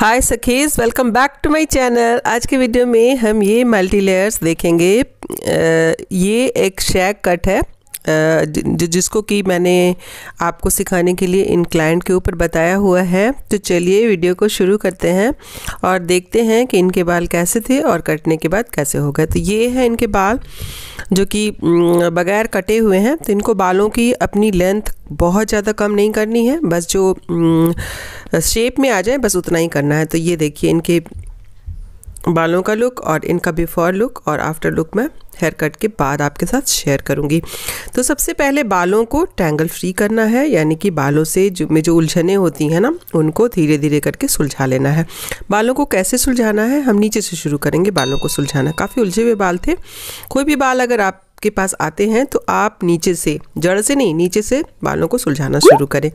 हाय सखीज welcome back to my channel आज के वीडियो में हम ये मल्टी लेयर्स देखेंगे ये एक शेक कट है जिसको कि मैंने आपको सिखाने के लिए इन क्लाइंट के ऊपर बताया हुआ है तो चलिए वीडियो को शुरू करते हैं और देखते हैं कि इनके बाल कैसे थे और कटने के बाद कैसे हो गए तो ये है इनके बाल जो कि बगैर कटे हुए हैं तो इनको बालों की अपनी लेंथ बहुत ज़्यादा कम नहीं करनी है बस जो शेप में आ जाए बस उतना ही करना है तो ये देखिए इनके बालों का लुक और इनका बिफोर लुक और आफ्टर लुक मैं हेयर कट के बाद आपके साथ शेयर करूंगी तो सबसे पहले बालों को टैंगल फ्री करना है यानी कि बालों से जो में जो उलझने होती हैं ना उनको धीरे धीरे करके सुलझा लेना है बालों को कैसे सुलझाना है हम नीचे से शुरू करेंगे बालों को सुलझाना काफ़ी उलझे हुए बाल थे कोई भी बाल अगर आप के पास आते हैं तो आप नीचे से जड़ से नहीं नीचे से बालों को सुलझाना शुरू करें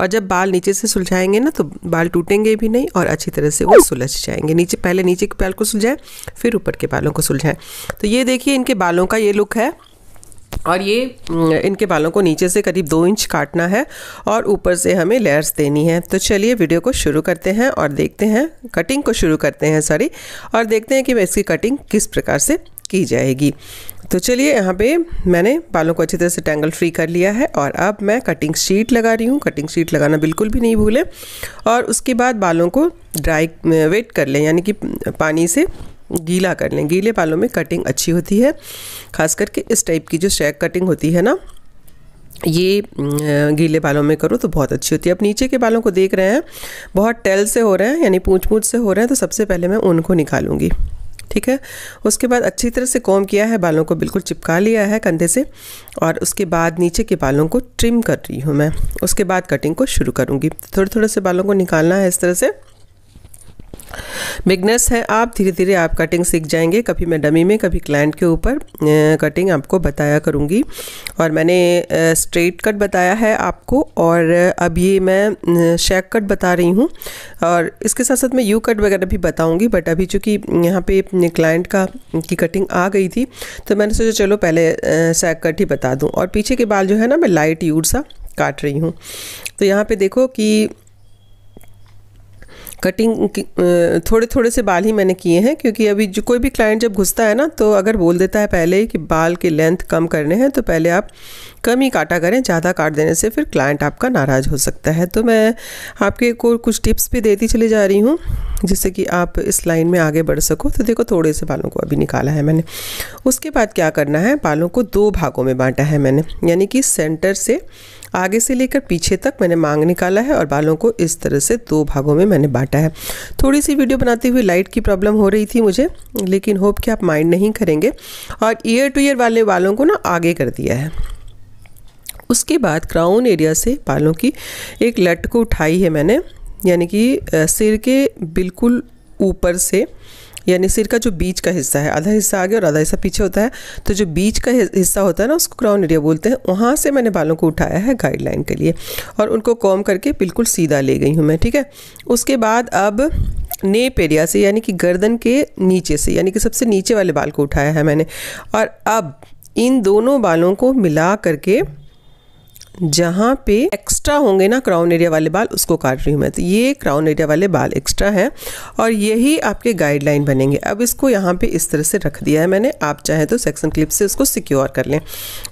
और जब बाल नीचे से सुलझाएंगे ना तो बाल टूटेंगे भी नहीं और अच्छी तरह से वो सुलझ जाएंगे नीचे पहले नीचे के बाल को सुलझाएं फिर ऊपर के बालों को सुलझाएं तो ये देखिए इनके बालों का ये लुक है और ये इनके बालों को नीचे से करीब दो इंच काटना है और ऊपर से हमें लेयर्स देनी है तो चलिए वीडियो को शुरू करते हैं और देखते हैं कटिंग को शुरू करते हैं सॉरी और देखते हैं कि मैं इसकी कटिंग किस प्रकार से की जाएगी तो चलिए यहाँ पे मैंने बालों को अच्छी तरह से टैंगल फ्री कर लिया है और अब मैं कटिंग शीट लगा रही हूँ कटिंग शीट लगाना बिल्कुल भी नहीं भूलें और उसके बाद बालों को ड्राई वेट uh, कर लें यानी कि uh, पानी से गीला कर लें गीले बालों में कटिंग अच्छी होती है खास करके इस टाइप की जो शेक कटिंग होती है ना ये uh, गीले बालों में करो तो बहुत अच्छी होती है अब नीचे के बालों को देख रहे हैं बहुत टेल से हो रहे हैं यानी पूछ पूछ से हो रहे हैं तो सबसे पहले मैं उनको निकालूंगी ठीक है उसके बाद अच्छी तरह से कॉम किया है बालों को बिल्कुल चिपका लिया है कंधे से और उसके बाद नीचे के बालों को ट्रिम कर रही हूँ मैं उसके बाद कटिंग को शुरू करूँगी थोड़े थोड़े से बालों को निकालना है इस तरह से बिगनेस है आप धीरे धीरे आप कटिंग सीख जाएंगे कभी मैं डमी में कभी क्लाइंट के ऊपर कटिंग आपको बताया करूँगी और मैंने स्ट्रेट कट बताया है आपको और अब ये मैं शेक कट बता रही हूँ और इसके साथ साथ मैं यू कट वगैरह भी बताऊँगी बट अभी चूँकि यहाँ पे क्लाइंट का की कटिंग आ गई थी तो मैंने सोचा चलो पहले शेक कट ही बता दूँ और पीछे के बाल जो है ना मैं लाइट यूड सा काट रही हूँ तो यहाँ पर देखो कि कटिंग uh, थोड़े थोड़े से बाल ही मैंने किए हैं क्योंकि अभी जो कोई भी क्लाइंट जब घुसता है ना तो अगर बोल देता है पहले कि बाल के लेंथ कम करने हैं तो पहले आप कम ही काटा करें ज़्यादा काट देने से फिर क्लाइंट आपका नाराज़ हो सकता है तो मैं आपके को कुछ टिप्स भी देती चली जा रही हूँ जिससे कि आप इस लाइन में आगे बढ़ सको तो देखो थोड़े से बालों को अभी निकाला है मैंने उसके बाद क्या करना है बालों को दो भागों में बांटा है मैंने यानी कि सेंटर से आगे से लेकर पीछे तक मैंने मांग निकाला है और बालों को इस तरह से दो भागों में मैंने बांटा है थोड़ी सी वीडियो बनाते हुए लाइट की प्रॉब्लम हो रही थी मुझे लेकिन होप कि आप माइंड नहीं करेंगे और ईयर टू ईयर वाले बालों को ना आगे कर दिया है उसके बाद क्राउन एरिया से बालों की एक लट को उठाई है मैंने यानी कि सिर के बिल्कुल ऊपर से यानी सिर का जो बीच का हिस्सा है आधा हिस्सा आगे और आधा हिस्सा पीछे होता है तो जो बीच का हिस्सा होता है ना उसको क्राउन एरिया बोलते हैं वहाँ से मैंने बालों को उठाया है गाइडलाइन के लिए और उनको कॉम करके बिल्कुल सीधा ले गई हूँ मैं ठीक है उसके बाद अब नेप एरिया से यानी कि गर्दन के नीचे से यानी कि सबसे नीचे वाले बाल को उठाया है मैंने और अब इन दोनों बालों को मिला करके जहाँ पे एक्स्ट्रा होंगे ना क्राउन एरिया वाले बाल उसको काट रही हूँ मैं तो ये क्राउन एरिया वाले बाल एक्स्ट्रा हैं और यही आपके गाइडलाइन बनेंगे अब इसको यहाँ पे इस तरह से रख दिया है मैंने आप चाहें तो सेक्शन क्लिप से इसको सिक्योर कर लें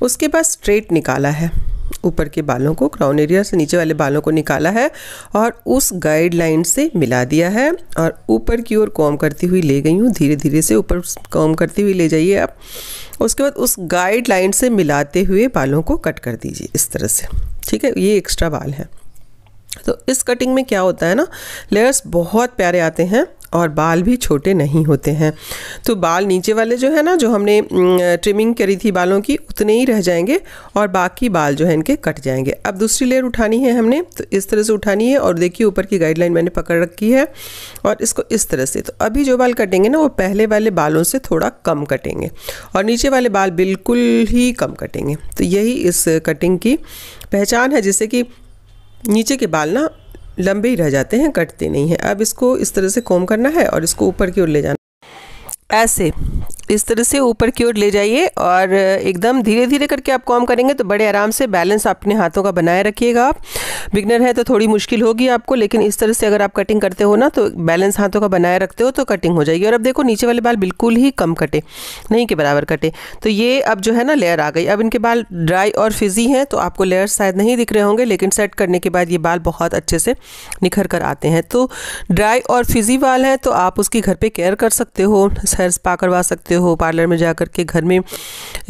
उसके बाद स्ट्रेट निकाला है ऊपर के बालों को क्राउन एरिया से नीचे वाले बालों को निकाला है और उस गाइडलाइन से मिला दिया है और ऊपर की ओर कॉम करती हुई ले गई हूँ धीरे धीरे से ऊपर कॉम करती हुई ले जाइए आप उसके बाद उस गाइडलाइन से मिलाते हुए बालों को कट कर दीजिए इस तरह से ठीक है ये एक्स्ट्रा बाल है तो इस कटिंग में क्या होता है ना लेयर्स बहुत प्यारे आते हैं और बाल भी छोटे नहीं होते हैं तो बाल नीचे वाले जो है ना जो हमने ट्रिमिंग करी थी बालों की उतने ही रह जाएंगे और बाकी बाल जो है इनके कट जाएंगे अब दूसरी लेयर उठानी है हमने तो इस तरह से उठानी है और देखिए ऊपर की गाइडलाइन मैंने पकड़ रखी है और इसको इस तरह से तो अभी जो बाल कटेंगे ना वो पहले वाले बालों से थोड़ा कम कटेंगे और नीचे वाले बाल बिल्कुल ही कम कटेंगे तो यही इस कटिंग की पहचान है जैसे कि नीचे के बाल ना लंबे ही रह जाते हैं कटते नहीं हैं अब इसको इस तरह से कोम करना है और इसको ऊपर की ओर ले जाना ऐसे इस तरह से ऊपर की ओर ले जाइए और एकदम धीरे धीरे करके आप काम करेंगे तो बड़े आराम से बैलेंस अपने हाथों का बनाए रखिएगा आप बिगनर है तो थोड़ी मुश्किल होगी आपको लेकिन इस तरह से अगर आप कटिंग करते हो ना तो बैलेंस हाथों का बनाए रखते हो तो कटिंग हो जाएगी और अब देखो नीचे वाले बाल बिल्कुल ही कम कटे नहीं के बराबर कटे तो ये अब जो है ना लेयर आ गई अब इनके बाल ड्राई और फिजी हैं तो आपको लेयर शायद नहीं दिख रहे होंगे लेकिन सेट करने के बाद ये बाल बहुत अच्छे से निखर कर आते हैं तो ड्राई और फिजी बाल हैं तो आप उसकी घर पर केयर कर सकते हो सैर स्पा करवा सकते हो हो पार्लर में जा कर के घर में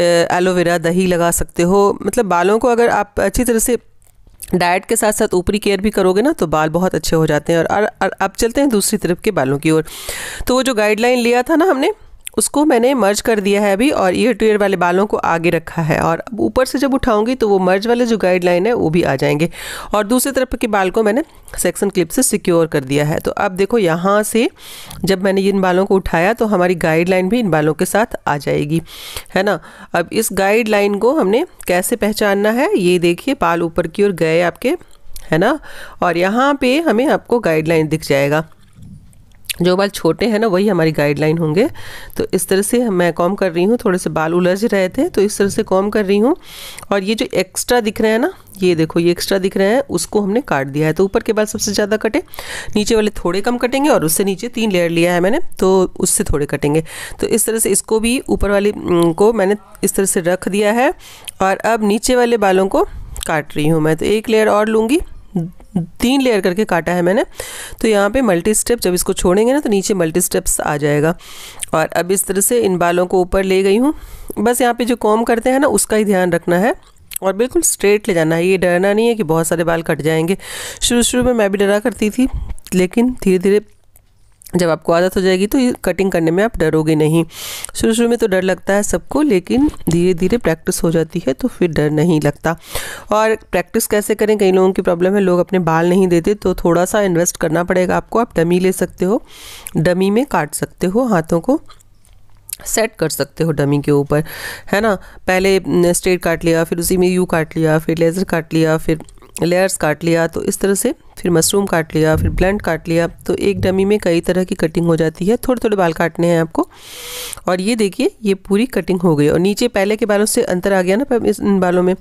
एलोवेरा दही लगा सकते हो मतलब बालों को अगर आप अच्छी तरह से डाइट के साथ साथ ऊपरी केयर भी करोगे ना तो बाल बहुत अच्छे हो जाते हैं और अब चलते हैं दूसरी तरफ के बालों की ओर तो वो जो गाइडलाइन लिया था ना हमने उसको मैंने मर्ज कर दिया है अभी और ईयर टू ईयर वाले बालों को आगे रखा है और अब ऊपर से जब उठाऊंगी तो वो मर्ज वाले जो गाइडलाइन है वो भी आ जाएंगे और दूसरी तरफ के बाल को मैंने सेक्शन क्लिप से सिक्योर कर दिया है तो अब देखो यहाँ से जब मैंने इन बालों को उठाया तो हमारी गाइडलाइन भी इन बालों के साथ आ जाएगी है ना अब इस गाइडलाइन को हमने कैसे पहचानना है ये देखिए बाल ऊपर की ओर गए आपके है ना और यहाँ पे हमें आपको गाइडलाइन दिख जाएगा जो बाल छोटे हैं ना वही हमारी गाइडलाइन होंगे तो इस तरह से मैं कॉम कर रही हूँ थोड़े से बाल उलझ रहे थे तो इस तरह से कॉम कर रही हूँ और ये जो एक्स्ट्रा दिख रहे हैं ना ये देखो ये एक्स्ट्रा दिख रहे हैं उसको हमने काट दिया है तो ऊपर के बाल सबसे ज़्यादा कटे नीचे वाले थोड़े कम कटेंगे और उससे नीचे तीन लेयर लिया है मैंने तो उससे थोड़े कटेंगे तो इस तरह से इसको भी ऊपर वाले को मैंने इस तरह से रख दिया है और अब नीचे वाले बालों को काट रही हूँ मैं तो एक लेयर और लूँगी तीन लेयर करके काटा है मैंने तो यहाँ पे मल्टी स्टेप जब इसको छोड़ेंगे ना तो नीचे मल्टी स्टेप्स आ जाएगा और अब इस तरह से इन बालों को ऊपर ले गई हूँ बस यहाँ पे जो कॉम करते हैं ना उसका ही ध्यान रखना है और बिल्कुल स्ट्रेट ले जाना है ये डरना नहीं है कि बहुत सारे बाल कट जाएंगे शुरू शुरू में मैं भी डरा करती थी लेकिन धीरे धीरे जब आपको आदत हो जाएगी तो ये कटिंग करने में आप डरोगे नहीं शुरू शुरू में तो डर लगता है सबको लेकिन धीरे धीरे प्रैक्टिस हो जाती है तो फिर डर नहीं लगता और प्रैक्टिस कैसे करें कई लोगों की प्रॉब्लम है लोग अपने बाल नहीं देते तो थोड़ा सा इन्वेस्ट करना पड़ेगा आपको आप डमी ले सकते हो डमी में काट सकते हो हाथों को सेट कर सकते हो डमी के ऊपर है ना पहले स्ट्रेट काट लिया फिर उसी में यू काट लिया फिर लेज़र काट लिया फिर लेयर्स काट लिया तो इस तरह से फिर मशरूम काट लिया फिर ब्लेंड काट लिया तो एक डमी में कई तरह की कटिंग हो जाती है थोड़े थोड़े बाल काटने हैं आपको और ये देखिए ये पूरी कटिंग हो गई और नीचे पहले के बालों से अंतर आ गया ना इस इन बालों में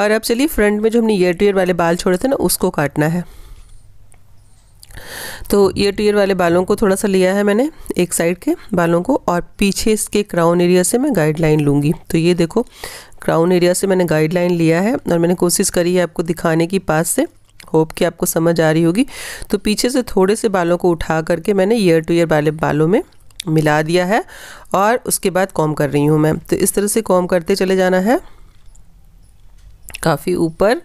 और अब चलिए फ्रंट में जो हमने ईयर टू ईयर वाले बाल छोड़े थे ना उसको काटना है तो ईयर टू ईयर वाले बालों को थोड़ा सा लिया है मैंने एक साइड के बालों को और पीछे इसके क्राउन एरिया से मैं गाइडलाइन लूँगी तो ये देखो क्राउन एरिया से मैंने गाइडलाइन लिया है और मैंने कोशिश करी है आपको दिखाने की पास से होप कि आपको समझ आ रही होगी तो पीछे से थोड़े से बालों को उठा करके मैंने ईयर टू ईयर वाले बालों में मिला दिया है और उसके बाद कॉम कर रही हूँ मैं तो इस तरह से कॉम करते चले जाना है काफ़ी ऊपर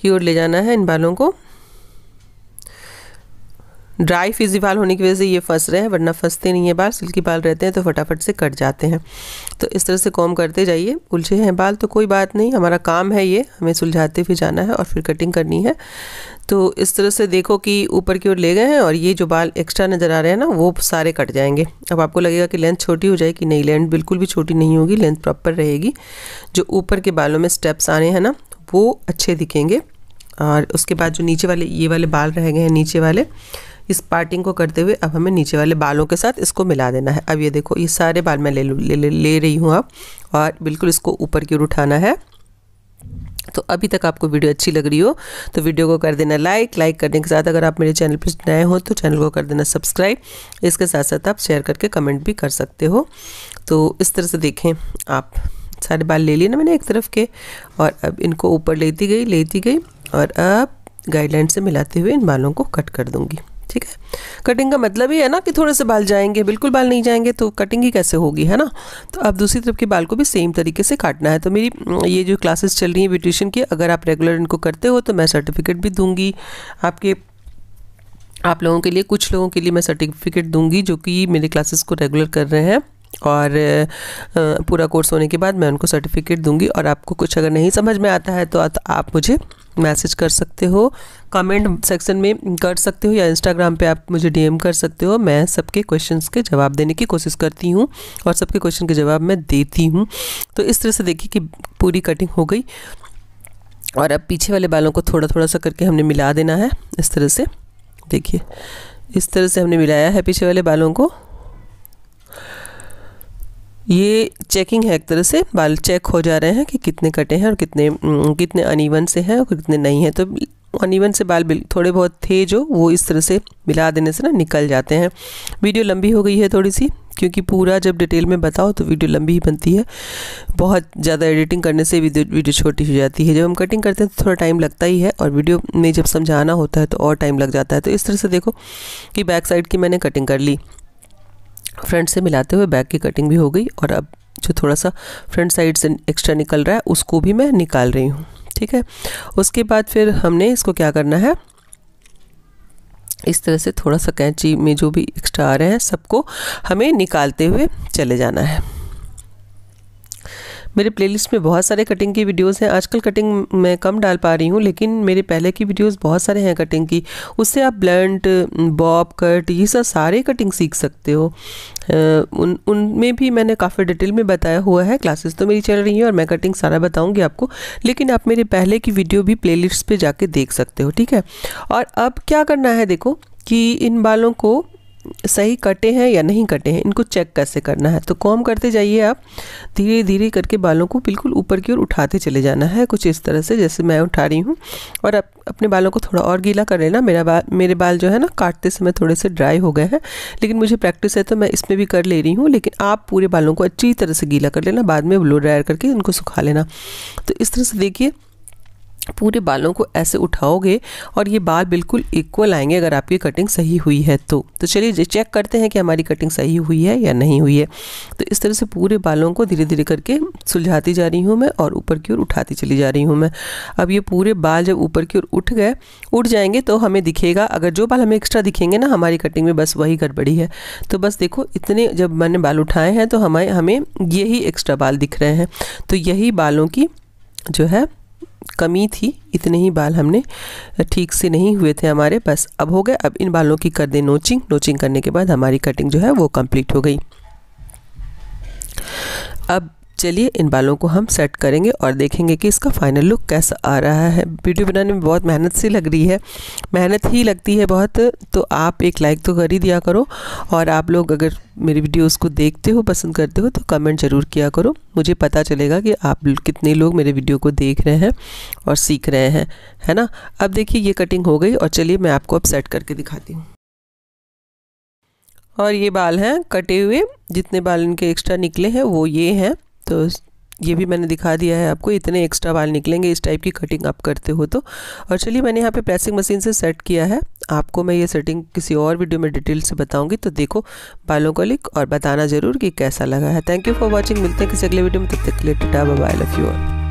की ओर ले जाना है इन बालों को ड्राई फिजी बाल होने की वजह से ये फंस रहे हैं वरना फंसते नहीं है बाल सिल्की बाल रहते हैं तो फटाफट से कट जाते हैं तो इस तरह से कॉम करते जाइए उलझे हैं बाल तो कोई बात नहीं हमारा काम है ये हमें सुलझाते हुए जाना है और फिर कटिंग करनी है तो इस तरह से देखो कि ऊपर की ओर ले गए हैं और ये जो बाल एक्स्ट्रा नज़र आ रहे हैं ना वो सारे कट जाएंगे अब आपको लगेगा कि लेंथ छोटी हो जाएगी नहीं लेंथ बिल्कुल भी छोटी नहीं होगी लेंथ प्रॉपर रहेगी जो ऊपर के बालों में स्टेप्स आने हैं ना वो अच्छे दिखेंगे और उसके बाद जो नीचे वाले ये वाले बाल रह गए हैं नीचे वाले इस पार्टिंग को करते हुए अब हमें नीचे वाले बालों के साथ इसको मिला देना है अब ये देखो ये सारे बाल मैं ले ले, ले, ले रही हूँ आप और बिल्कुल इसको ऊपर की ओर उठाना है तो अभी तक आपको वीडियो अच्छी लग रही हो तो वीडियो को कर देना लाइक लाइक करने के साथ अगर आप मेरे चैनल पर नए हो तो चैनल को कर देना सब्सक्राइब इसके साथ साथ आप शेयर करके कमेंट भी कर सकते हो तो इस तरह से देखें आप सारे बाल ले लिए ना मैंने एक तरफ के और अब इनको ऊपर लेती गई लेती गई और अब गाइडलाइन से मिलाते हुए इन बालों को कट कर दूंगी ठीक है कटिंग का मतलब ये है ना कि थोड़े से बाल जाएंगे बिल्कुल बाल नहीं जाएंगे तो कटिंग ही कैसे होगी है ना तो अब दूसरी तरफ के बाल को भी सेम तरीके से काटना है तो मेरी ये जो क्लासेस चल रही हैं ब्यूटिशन की अगर आप रेगुलर इनको करते हो तो मैं सर्टिफिकेट भी दूंगी आपके आप लोगों के लिए कुछ लोगों के लिए मैं सर्टिफिकेट दूंगी जो कि मेरे क्लासेस को रेगुलर कर रहे हैं और पूरा कोर्स होने के बाद मैं उनको सर्टिफिकेट दूंगी और आपको कुछ अगर नहीं समझ में आता है तो आप मुझे मैसेज कर सकते हो कमेंट सेक्शन में कर सकते हो या इंस्टाग्राम पे आप मुझे डीएम कर सकते हो मैं सबके क्वेश्चंस के जवाब देने की कोशिश करती हूँ और सबके क्वेश्चन के जवाब मैं देती हूँ तो इस तरह से देखिए कि पूरी कटिंग हो गई और अब पीछे वाले बालों को थोड़ा थोड़ा सा करके हमने मिला देना है इस तरह से देखिए इस तरह से हमने मिलाया है पीछे वाले बालों को ये चेकिंग है एक तरह से बाल चेक हो जा रहे हैं कि कितने कटे हैं और कितने कितने अनइवन से हैं और कितने नहीं हैं तो अनइवन से बाल थोड़े बहुत थे जो वो इस तरह से मिला देने से ना निकल जाते हैं वीडियो लंबी हो गई है थोड़ी सी क्योंकि पूरा जब डिटेल में बताओ तो वीडियो लंबी ही बनती है बहुत ज़्यादा एडिटिंग करने से वीडियो वीडियो छोटी हो जाती है जब हम कटिंग करते हैं तो थोड़ा टाइम लगता ही है और वीडियो में जब समझाना होता है तो और टाइम लग जाता है तो इस तरह से देखो कि बैक साइड की मैंने कटिंग कर ली फ्रंट से मिलाते हुए बैक की कटिंग भी हो गई और अब जो थोड़ा सा फ्रंट साइड से एक्स्ट्रा निकल रहा है उसको भी मैं निकाल रही हूँ ठीक है उसके बाद फिर हमने इसको क्या करना है इस तरह से थोड़ा सा कैंची में जो भी एक्स्ट्रा आ रहे हैं सबको हमें निकालते हुए चले जाना है मेरे प्लेलिस्ट में बहुत सारे कटिंग की वीडियोस हैं आजकल कटिंग मैं कम डाल पा रही हूँ लेकिन मेरे पहले की वीडियोस बहुत सारे हैं कटिंग की उससे आप ब्लंट बॉब कट ये सब सारे कटिंग सीख सकते हो उन उनमें भी मैंने काफ़ी डिटेल में बताया हुआ है क्लासेस तो मेरी चल रही हैं और मैं कटिंग सारा बताऊँगी आपको लेकिन आप मेरे पहले की वीडियो भी लिस्ट पर जाके देख सकते हो ठीक है और अब क्या करना है देखो कि इन बालों को सही कटे हैं या नहीं कटे हैं इनको चेक कैसे करना है तो कॉम करते जाइए आप धीरे धीरे करके बालों को बिल्कुल ऊपर की ओर उठाते चले जाना है कुछ इस तरह से जैसे मैं उठा रही हूँ और अप, अपने बालों को थोड़ा और गीला कर लेना मेरा बाल मेरे बाल जो है ना काटते समय थोड़े से ड्राई हो गए हैं लेकिन मुझे प्रैक्टिस है तो मैं इसमें भी कर ले रही हूँ लेकिन आप पूरे बालों को अच्छी तरह से गीला कर लेना बाद में ब्लो ड्रायर करके उनको सुखा लेना तो इस तरह से देखिए पूरे बालों को ऐसे उठाओगे और ये बाल बिल्कुल इक्वल आएंगे अगर आपकी कटिंग सही हुई है तो तो चलिए चेक करते हैं कि हमारी कटिंग सही हुई है या नहीं हुई है तो इस तरह से पूरे बालों को धीरे धीरे करके सुलझाती जा रही हूँ मैं और ऊपर की ओर उठाती चली जा रही हूँ मैं अब ये पूरे बाल जब ऊपर की ओर उठ गए उठ जाएंगे तो हमें दिखेगा अगर जो बाल हमें एक्स्ट्रा दिखेंगे ना हमारी कटिंग में बस वही गड़बड़ी है तो बस देखो इतने जब मैंने बाल उठाए हैं तो हमें हमें यही एक्स्ट्रा बाल दिख रहे हैं तो यही बालों की जो है कमी थी इतने ही बाल हमने ठीक से नहीं हुए थे हमारे बस अब हो गए अब इन बालों की कर दें नोचिंग नोचिंग करने के बाद हमारी कटिंग जो है वो कंप्लीट हो गई अब चलिए इन बालों को हम सेट करेंगे और देखेंगे कि इसका फाइनल लुक कैसा आ रहा है वीडियो बनाने में बहुत मेहनत सी लग रही है मेहनत ही लगती है बहुत तो आप एक लाइक तो कर ही दिया करो और आप लोग अगर मेरी वीडियोस को देखते हो पसंद करते हो तो कमेंट ज़रूर किया करो मुझे पता चलेगा कि आप कितने लोग मेरे वीडियो को देख रहे हैं और सीख रहे हैं है ना अब देखिए ये कटिंग हो गई और चलिए मैं आपको अब सेट करके दिखाती हूँ और ये बाल हैं कटे हुए जितने बाल इनके एक्स्ट्रा निकले हैं वो ये हैं तो ये भी मैंने दिखा दिया है आपको इतने एक्स्ट्रा बाल निकलेंगे इस टाइप की कटिंग आप करते हो तो और चलिए मैंने यहाँ पे प्रेसिंग मशीन से सेट किया है आपको मैं ये सेटिंग किसी और वीडियो में डिटेल से बताऊंगी तो देखो बालों को लिख और बताना ज़रूर कि कैसा लगा है थैंक यू फॉर वॉचिंग मिलते हैं किसी अगले वीडियो में तब तक लेटेटा बाय लव यू ऑल